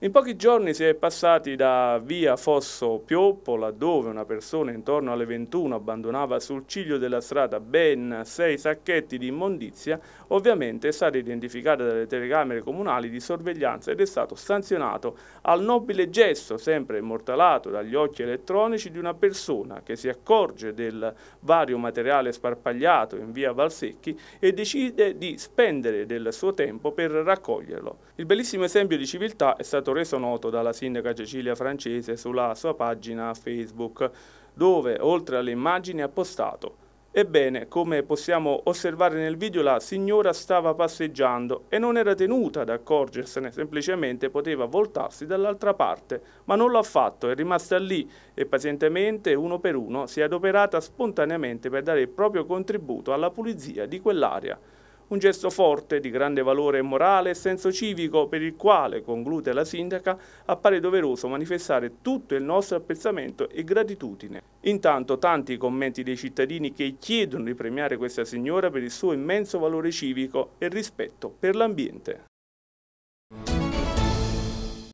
In pochi giorni si è passati da via Fosso Pioppo, laddove una persona intorno alle 21 abbandonava sul ciglio della strada ben sei sacchetti di immondizia, ovviamente è stata identificata dalle telecamere comunali di sorveglianza ed è stato sanzionato al nobile gesto, sempre immortalato dagli occhi elettronici, di una persona che si accorge del vario materiale sparpagliato in via Valsecchi e decide di spendere del suo tempo per raccoglierlo. Il bellissimo esempio di civiltà è stato stato reso noto dalla sindaca Cecilia Francese sulla sua pagina Facebook, dove oltre alle immagini ha postato Ebbene, come possiamo osservare nel video, la signora stava passeggiando e non era tenuta ad accorgersene, semplicemente poteva voltarsi dall'altra parte, ma non l'ha fatto, è rimasta lì e pazientemente, uno per uno, si è adoperata spontaneamente per dare il proprio contributo alla pulizia di quell'area. Un gesto forte, di grande valore morale e senso civico per il quale, conclude la sindaca, appare doveroso manifestare tutto il nostro apprezzamento e gratitudine. Intanto tanti i commenti dei cittadini che chiedono di premiare questa signora per il suo immenso valore civico e rispetto per l'ambiente.